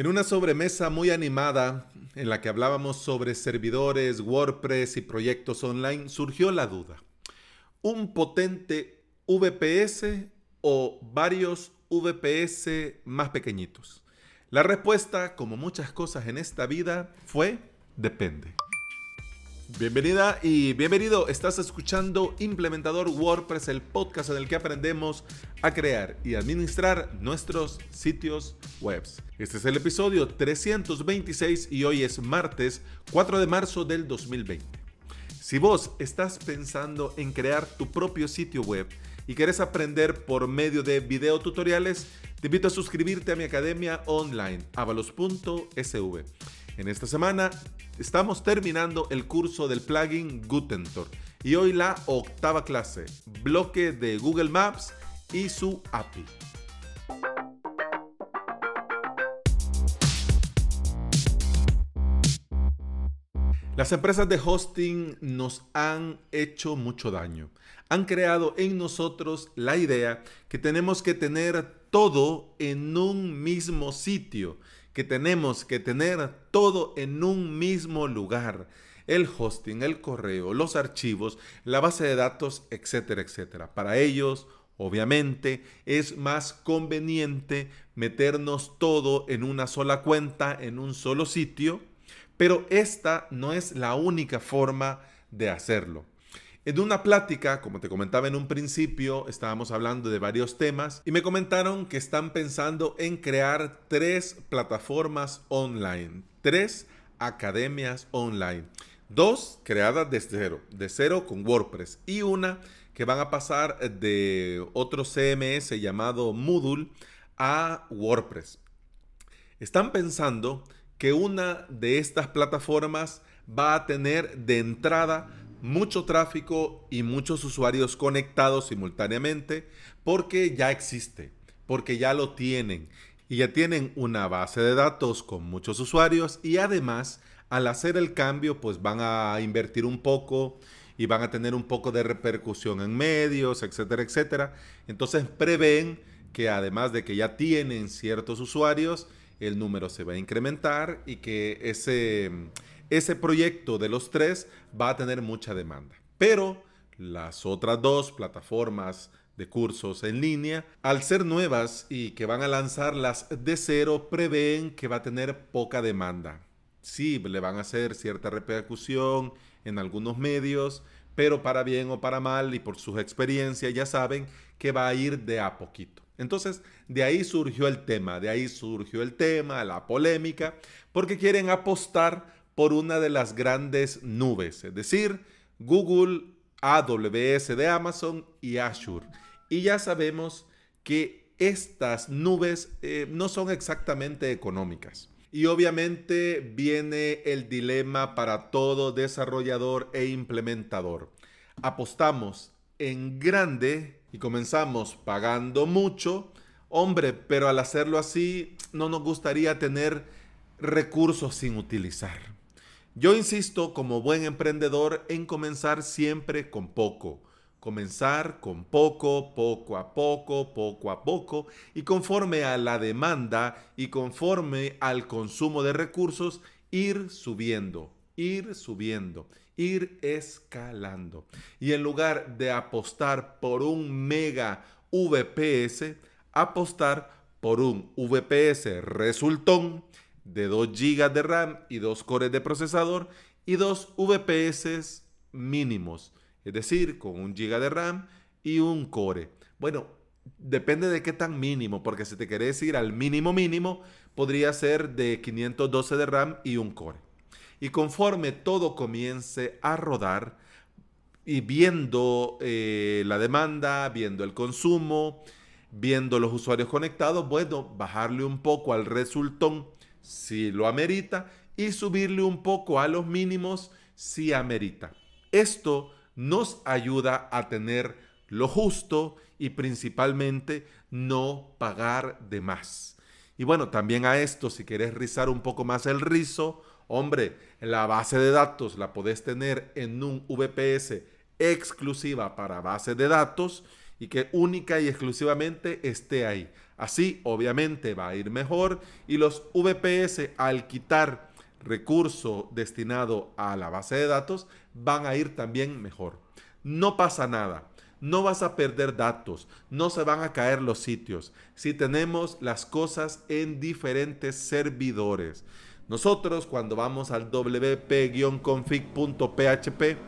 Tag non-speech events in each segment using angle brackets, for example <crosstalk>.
En una sobremesa muy animada en la que hablábamos sobre servidores, WordPress y proyectos online, surgió la duda. ¿Un potente VPS o varios VPS más pequeñitos? La respuesta, como muchas cosas en esta vida, fue depende. Bienvenida y bienvenido. Estás escuchando Implementador WordPress, el podcast en el que aprendemos a crear y administrar nuestros sitios web. Este es el episodio 326 y hoy es martes 4 de marzo del 2020. Si vos estás pensando en crear tu propio sitio web y querés aprender por medio de videotutoriales, te invito a suscribirte a mi academia online, avalos.sv. En esta semana estamos terminando el curso del plugin Gutentor y hoy la octava clase, bloque de Google Maps y su API. Las empresas de hosting nos han hecho mucho daño. Han creado en nosotros la idea que tenemos que tener todo en un mismo sitio que tenemos que tener todo en un mismo lugar. El hosting, el correo, los archivos, la base de datos, etcétera, etcétera. Para ellos, Obviamente es más conveniente meternos todo en una sola cuenta, en un solo sitio, pero esta no es la única forma de hacerlo. En una plática, como te comentaba en un principio, estábamos hablando de varios temas y me comentaron que están pensando en crear tres plataformas online, tres academias online, dos creadas desde cero, de cero con WordPress y una que van a pasar de otro CMS llamado Moodle a WordPress. Están pensando que una de estas plataformas va a tener de entrada mucho tráfico y muchos usuarios conectados simultáneamente porque ya existe, porque ya lo tienen y ya tienen una base de datos con muchos usuarios y además al hacer el cambio pues van a invertir un poco y van a tener un poco de repercusión en medios, etcétera, etcétera. Entonces prevén que además de que ya tienen ciertos usuarios, el número se va a incrementar y que ese ese proyecto de los tres va a tener mucha demanda. Pero las otras dos plataformas de cursos en línea, al ser nuevas y que van a lanzarlas de cero, prevén que va a tener poca demanda. Sí, le van a hacer cierta repercusión en algunos medios, pero para bien o para mal y por sus experiencias ya saben que va a ir de a poquito. Entonces, de ahí surgió el tema, de ahí surgió el tema, la polémica, porque quieren apostar por una de las grandes nubes, es decir, Google, AWS de Amazon y Azure. Y ya sabemos que estas nubes eh, no son exactamente económicas. Y obviamente viene el dilema para todo desarrollador e implementador. Apostamos en grande y comenzamos pagando mucho. Hombre, pero al hacerlo así no nos gustaría tener recursos sin utilizar. Yo insisto como buen emprendedor en comenzar siempre con poco. Comenzar con poco, poco a poco, poco a poco, y conforme a la demanda y conforme al consumo de recursos, ir subiendo, ir subiendo, ir escalando. Y en lugar de apostar por un mega VPS, apostar por un VPS resultón de 2 GB de RAM y 2 cores de procesador y 2 VPS mínimos, es decir, con 1 GB de RAM y un core. Bueno, depende de qué tan mínimo, porque si te querés ir al mínimo mínimo, podría ser de 512 de RAM y un core. Y conforme todo comience a rodar y viendo eh, la demanda, viendo el consumo, viendo los usuarios conectados, bueno, bajarle un poco al resultón si lo amerita y subirle un poco a los mínimos si amerita. Esto nos ayuda a tener lo justo y principalmente no pagar de más. Y bueno, también a esto, si quieres rizar un poco más el rizo, hombre, la base de datos la podés tener en un VPS exclusiva para base de datos y que única y exclusivamente esté ahí. Así obviamente va a ir mejor y los VPS al quitar recurso destinado a la base de datos van a ir también mejor. No pasa nada. No vas a perder datos, no se van a caer los sitios si tenemos las cosas en diferentes servidores. Nosotros cuando vamos al wp-config.php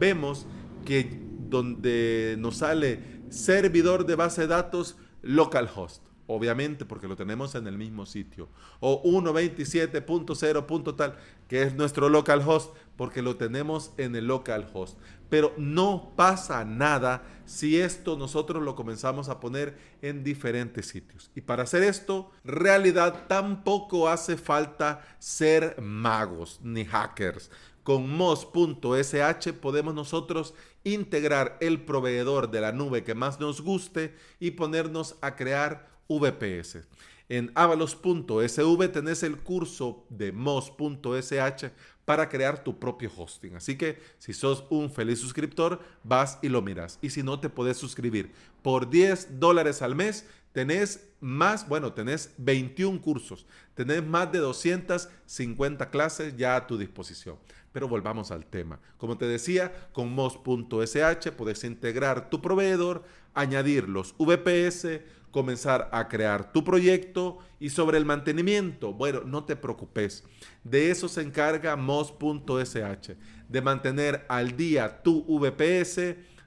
vemos que donde nos sale servidor de base de datos localhost. Obviamente, porque lo tenemos en el mismo sitio. O 1.27.0. tal, que es nuestro localhost, porque lo tenemos en el localhost. Pero no pasa nada si esto nosotros lo comenzamos a poner en diferentes sitios. Y para hacer esto, realidad tampoco hace falta ser magos ni hackers. Con mos.sh podemos nosotros integrar el proveedor de la nube que más nos guste y ponernos a crear VPS. En avalos.sv tenés el curso de mos.sh para crear tu propio hosting. Así que si sos un feliz suscriptor, vas y lo miras. Y si no, te podés suscribir. Por 10 dólares al mes tenés más, bueno, tenés 21 cursos. Tenés más de 250 clases ya a tu disposición. Pero volvamos al tema. Como te decía, con mos.sh puedes integrar tu proveedor, añadir los VPS, comenzar a crear tu proyecto y sobre el mantenimiento, bueno, no te preocupes. De eso se encarga mos.sh, de mantener al día tu VPS,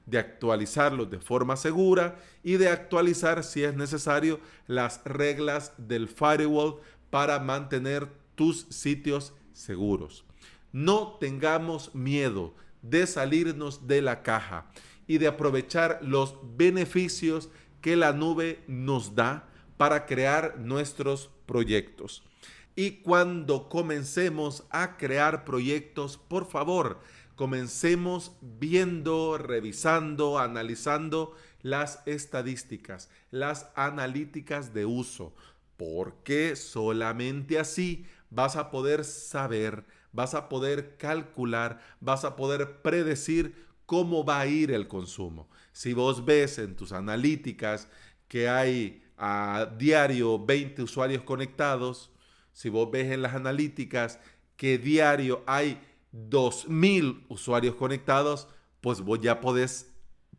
de actualizarlo de forma segura y de actualizar si es necesario las reglas del firewall para mantener tus sitios seguros. No tengamos miedo de salirnos de la caja y de aprovechar los beneficios que la nube nos da para crear nuestros proyectos. Y cuando comencemos a crear proyectos, por favor, comencemos viendo, revisando, analizando las estadísticas, las analíticas de uso, porque solamente así vas a poder saber vas a poder calcular, vas a poder predecir cómo va a ir el consumo. Si vos ves en tus analíticas que hay a diario 20 usuarios conectados, si vos ves en las analíticas que diario hay 2.000 usuarios conectados, pues vos ya podés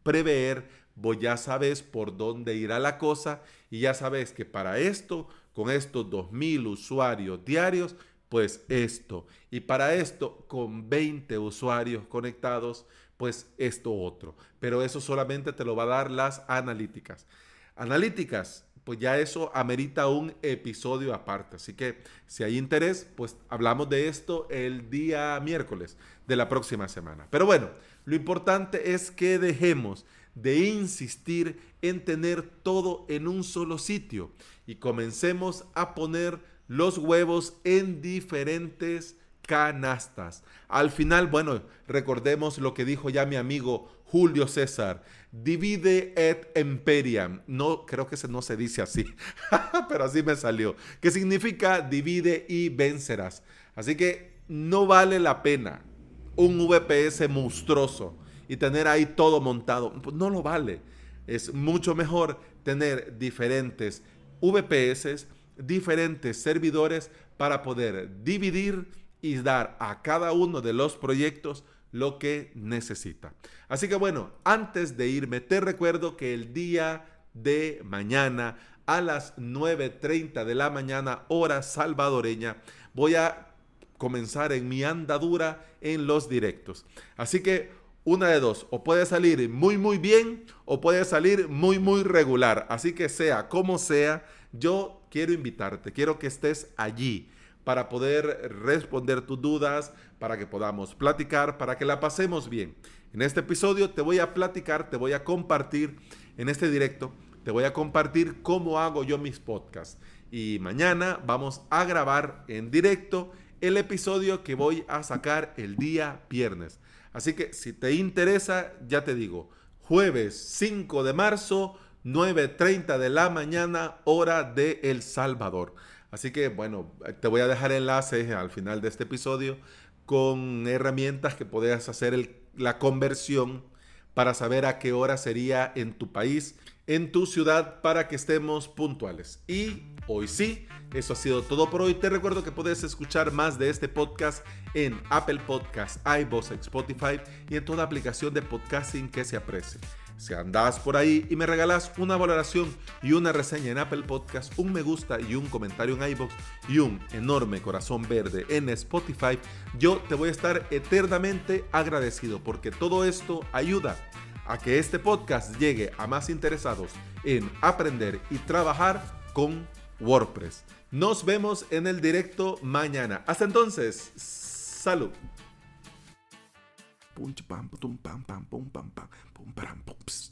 prever, vos ya sabes por dónde irá la cosa y ya sabes que para esto, con estos 2.000 usuarios diarios, pues esto. Y para esto, con 20 usuarios conectados, pues esto otro. Pero eso solamente te lo va a dar las analíticas. Analíticas, pues ya eso amerita un episodio aparte. Así que si hay interés, pues hablamos de esto el día miércoles de la próxima semana. Pero bueno, lo importante es que dejemos de insistir en tener todo en un solo sitio y comencemos a poner los huevos en diferentes canastas. Al final, bueno, recordemos lo que dijo ya mi amigo Julio César, divide et imperium No, creo que no se dice así, <laughs> pero así me salió. Que significa divide y vencerás. Así que no vale la pena un VPS monstruoso y tener ahí todo montado. Pues no lo vale. Es mucho mejor tener diferentes VPS diferentes servidores para poder dividir y dar a cada uno de los proyectos lo que necesita. Así que bueno, antes de irme, te recuerdo que el día de mañana a las 9.30 de la mañana, hora salvadoreña, voy a comenzar en mi andadura en los directos. Así que una de dos, o puede salir muy muy bien o puede salir muy muy regular. Así que sea como sea, yo quiero invitarte, quiero que estés allí para poder responder tus dudas, para que podamos platicar, para que la pasemos bien. En este episodio te voy a platicar, te voy a compartir, en este directo, te voy a compartir cómo hago yo mis podcasts. Y mañana vamos a grabar en directo el episodio que voy a sacar el día viernes. Así que si te interesa, ya te digo, jueves 5 de marzo, 9.30 de la mañana, hora de El Salvador. Así que bueno, te voy a dejar enlaces eh, al final de este episodio con herramientas que podrías hacer la conversión para saber a qué hora sería en tu país, en tu ciudad, para que estemos puntuales. Y hoy sí, eso ha sido todo por hoy. Te recuerdo que puedes escuchar más de este podcast en Apple Podcasts, iVoox, Spotify y en toda aplicación de podcasting que se aprecie. Si andás por ahí y me regalás una valoración y una reseña en Apple Podcast, un me gusta y un comentario en iBox y un enorme corazón verde en Spotify, yo te voy a estar eternamente agradecido porque todo esto ayuda a que este podcast llegue a más interesados en aprender y trabajar con WordPress. Nos vemos en el directo mañana. Hasta entonces, salud. 뽐찌 빰뿌돈 빰빰 뽐빰빰 뽐빠람 폭스